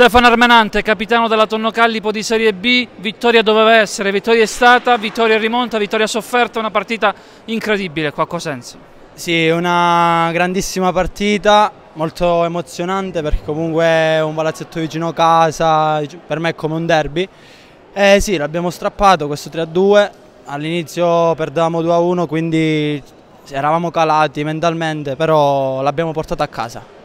Stefano Armenante, capitano della Tonno Callipo di Serie B, vittoria doveva essere, vittoria è stata, vittoria rimonta, vittoria sofferta, una partita incredibile qua a Cosenza. Sì, una grandissima partita, molto emozionante perché comunque è un palazzetto vicino a casa, per me è come un derby. Eh sì, l'abbiamo strappato questo 3-2, all'inizio perdevamo 2-1 quindi eravamo calati mentalmente, però l'abbiamo portato a casa.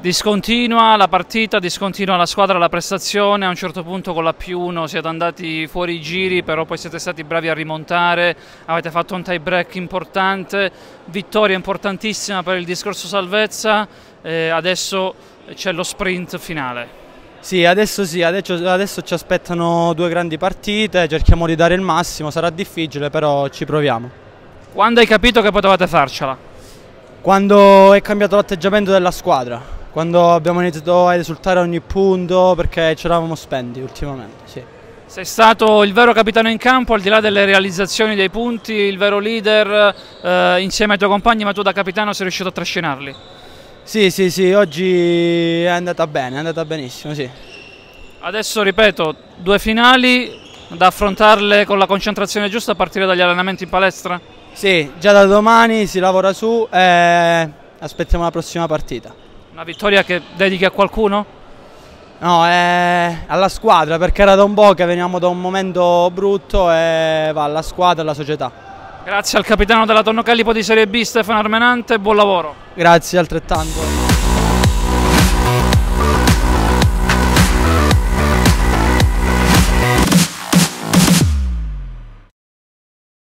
Discontinua la partita, discontinua la squadra, la prestazione, a un certo punto con la più 1 siete andati fuori i giri, però poi siete stati bravi a rimontare, avete fatto un tie break importante, vittoria importantissima per il discorso salvezza, eh, adesso c'è lo sprint finale. Sì, adesso sì, adesso, adesso ci aspettano due grandi partite, cerchiamo di dare il massimo, sarà difficile però ci proviamo. Quando hai capito che potevate farcela? Quando è cambiato l'atteggiamento della squadra, quando abbiamo iniziato a esultare a ogni punto perché ci eravamo spenti ultimamente. Sì. Sei stato il vero capitano in campo, al di là delle realizzazioni dei punti, il vero leader eh, insieme ai tuoi compagni, ma tu da capitano sei riuscito a trascinarli. Sì, sì, sì, oggi è andata bene, è andata benissimo, sì. Adesso ripeto, due finali da affrontarle con la concentrazione giusta a partire dagli allenamenti in palestra? Sì, già da domani si lavora su e aspettiamo la prossima partita. Una vittoria che dedichi a qualcuno? No, è alla squadra perché era da un po' che venivamo da un momento brutto e va alla squadra e alla società. Grazie al capitano della Tonno Callipo di Serie B Stefano Armenante, buon lavoro. Grazie altrettanto.